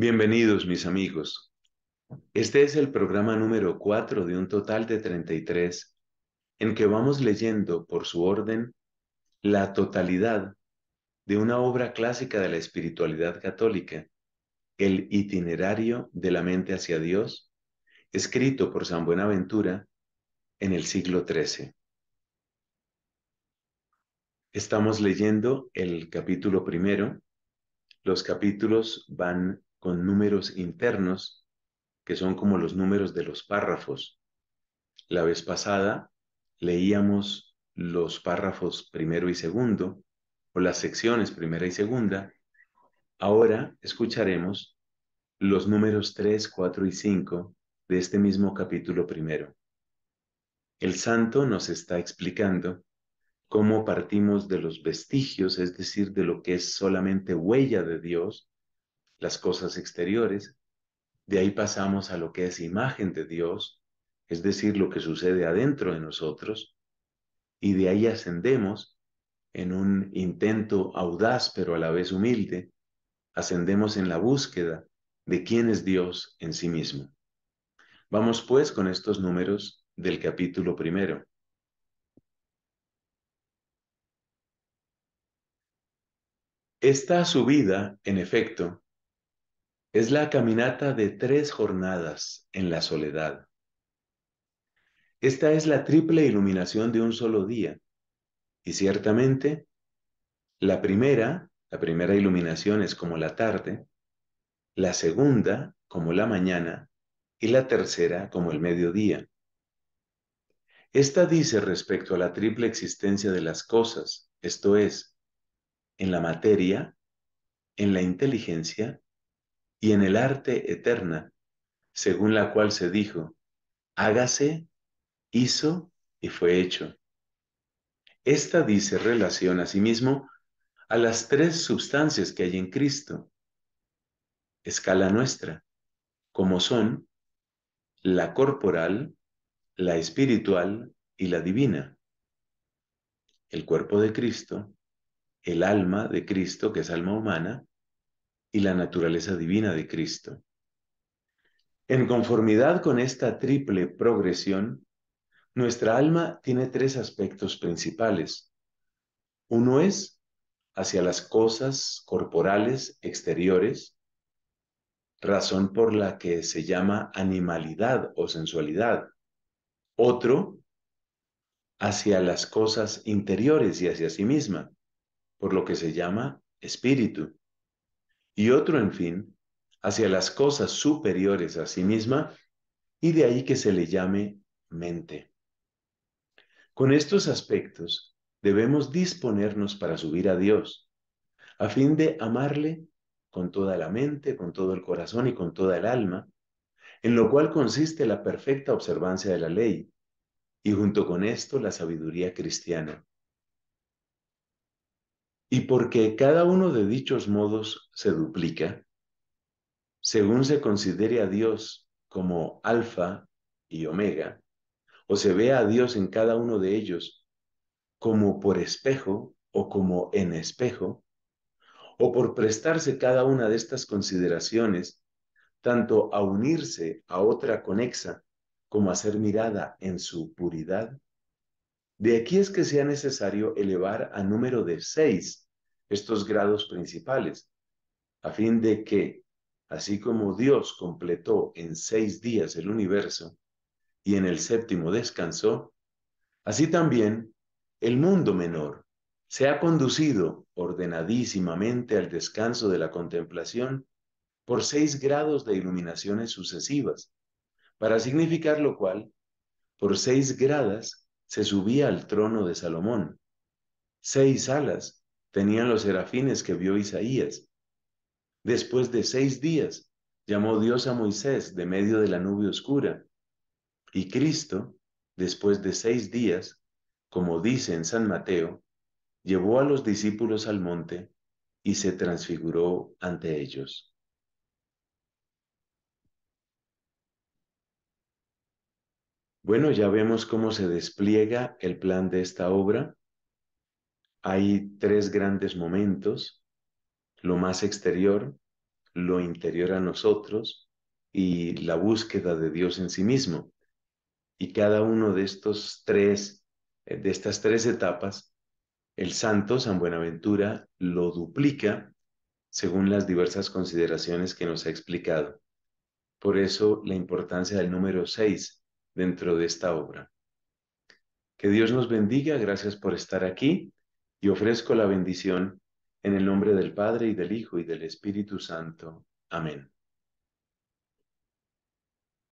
Bienvenidos mis amigos. Este es el programa número 4 de un total de 33 en que vamos leyendo por su orden la totalidad de una obra clásica de la espiritualidad católica, El itinerario de la mente hacia Dios, escrito por San Buenaventura en el siglo XIII. Estamos leyendo el capítulo primero. Los capítulos van con números internos, que son como los números de los párrafos. La vez pasada leíamos los párrafos primero y segundo, o las secciones primera y segunda. Ahora escucharemos los números 3, cuatro y 5 de este mismo capítulo primero. El santo nos está explicando cómo partimos de los vestigios, es decir, de lo que es solamente huella de Dios, las cosas exteriores. De ahí pasamos a lo que es imagen de Dios, es decir, lo que sucede adentro de nosotros, y de ahí ascendemos en un intento audaz pero a la vez humilde, ascendemos en la búsqueda de quién es Dios en sí mismo. Vamos pues con estos números del capítulo primero. Esta subida, en efecto, es la caminata de tres jornadas en la soledad. Esta es la triple iluminación de un solo día. Y ciertamente, la primera, la primera iluminación es como la tarde, la segunda como la mañana y la tercera como el mediodía. Esta dice respecto a la triple existencia de las cosas, esto es, en la materia, en la inteligencia y en el arte eterna, según la cual se dijo, hágase, hizo y fue hecho. Esta dice relación asimismo a las tres sustancias que hay en Cristo, escala nuestra, como son la corporal, la espiritual y la divina. El cuerpo de Cristo, el alma de Cristo, que es alma humana, y la naturaleza divina de Cristo. En conformidad con esta triple progresión, nuestra alma tiene tres aspectos principales. Uno es hacia las cosas corporales exteriores, razón por la que se llama animalidad o sensualidad. Otro, hacia las cosas interiores y hacia sí misma, por lo que se llama espíritu y otro, en fin, hacia las cosas superiores a sí misma, y de ahí que se le llame mente. Con estos aspectos debemos disponernos para subir a Dios, a fin de amarle con toda la mente, con todo el corazón y con toda el alma, en lo cual consiste la perfecta observancia de la ley, y junto con esto la sabiduría cristiana, y porque cada uno de dichos modos se duplica, según se considere a Dios como alfa y omega, o se vea a Dios en cada uno de ellos como por espejo o como en espejo, o por prestarse cada una de estas consideraciones, tanto a unirse a otra conexa como a ser mirada en su puridad, de aquí es que sea necesario elevar a número de seis estos grados principales, a fin de que, así como Dios completó en seis días el universo y en el séptimo descansó, así también el mundo menor se ha conducido ordenadísimamente al descanso de la contemplación por seis grados de iluminaciones sucesivas, para significar lo cual, por seis gradas se subía al trono de Salomón. Seis alas tenían los serafines que vio Isaías. Después de seis días, llamó Dios a Moisés de medio de la nube oscura. Y Cristo, después de seis días, como dice en San Mateo, llevó a los discípulos al monte y se transfiguró ante ellos. Bueno, ya vemos cómo se despliega el plan de esta obra. Hay tres grandes momentos, lo más exterior, lo interior a nosotros y la búsqueda de Dios en sí mismo. Y cada uno de estos tres, eh, de estas tres etapas, el santo, San Buenaventura, lo duplica según las diversas consideraciones que nos ha explicado. Por eso la importancia del número seis dentro de esta obra. Que Dios nos bendiga, gracias por estar aquí y ofrezco la bendición en el nombre del Padre y del Hijo y del Espíritu Santo. Amén.